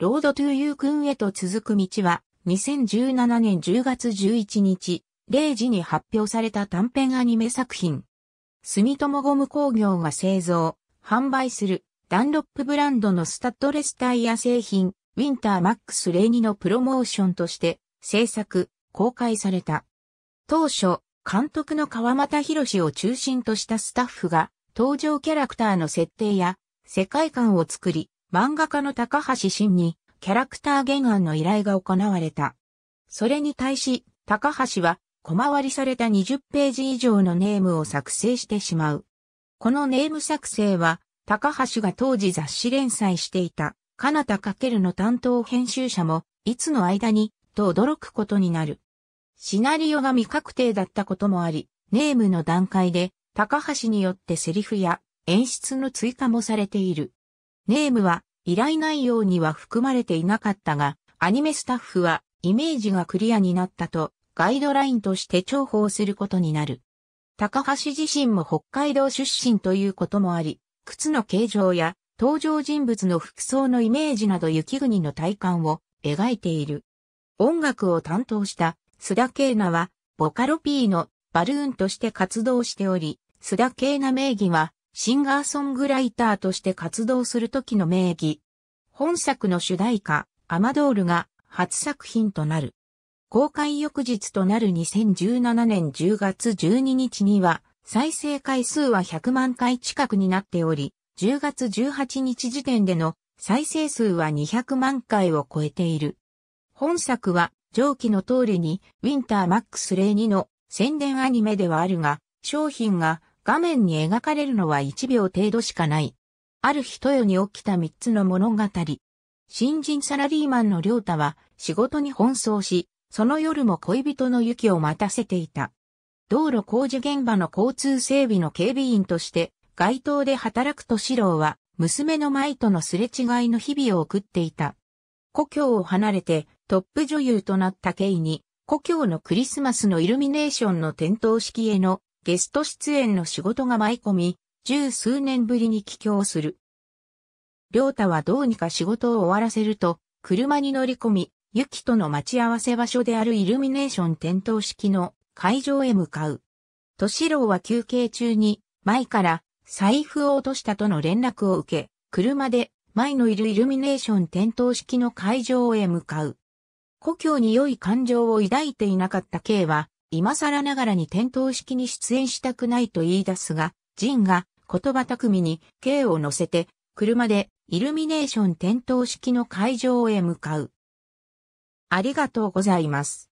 ロードトゥーユー君へと続く道は、2017年10月11日、0時に発表された短編アニメ作品。住友ゴム工業が製造、販売する、ダンロップブランドのスタッドレスタイヤ製品、ウィンターマックス02のプロモーションとして、制作、公開された。当初、監督の川又博を中心としたスタッフが、登場キャラクターの設定や、世界観を作り、漫画家の高橋真に、キャラクター原案の依頼が行われた。それに対し、高橋は、小回りされた20ページ以上のネームを作成してしまう。このネーム作成は、高橋が当時雑誌連載していた、かなたかけるの担当編集者も、いつの間に、と驚くことになる。シナリオが未確定だったこともあり、ネームの段階で、高橋によってセリフや演出の追加もされている。ネームは依頼内容には含まれていなかったが、アニメスタッフはイメージがクリアになったとガイドラインとして重宝することになる。高橋自身も北海道出身ということもあり、靴の形状や登場人物の服装のイメージなど雪国の体感を描いている。音楽を担当した須田慶奈はボカロ P のバルーンとして活動しており、須田慶奈名義はシンガーソングライターとして活動する時の名義。本作の主題歌、アマドールが初作品となる。公開翌日となる2017年10月12日には、再生回数は100万回近くになっており、10月18日時点での再生数は200万回を超えている。本作は上記の通りにウィンターマックス02の宣伝アニメではあるが、商品が画面に描かれるのは1秒程度しかない。ある日、豊に起きた3つの物語。新人サラリーマンの良太は仕事に奔走し、その夜も恋人の雪を待たせていた。道路工事現場の交通整備の警備員として、街頭で働くと四郎は、娘の舞とのすれ違いの日々を送っていた。故郷を離れてトップ女優となったケイに、故郷のクリスマスのイルミネーションの点灯式へのゲスト出演の仕事が舞い込み、十数年ぶりに帰郷する。良太はどうにか仕事を終わらせると、車に乗り込み、ユキとの待ち合わせ場所であるイルミネーション点灯式の会場へ向かう。敏郎は休憩中に、舞から財布を落としたとの連絡を受け、車で舞のいるイルミネーション点灯式の会場へ向かう。故郷に良い感情を抱いていなかった K は、今更ながらに点灯式に出演したくないと言い出すが、ジンが言葉巧みに K を乗せて、車でイルミネーション点灯式の会場へ向かう。ありがとうございます。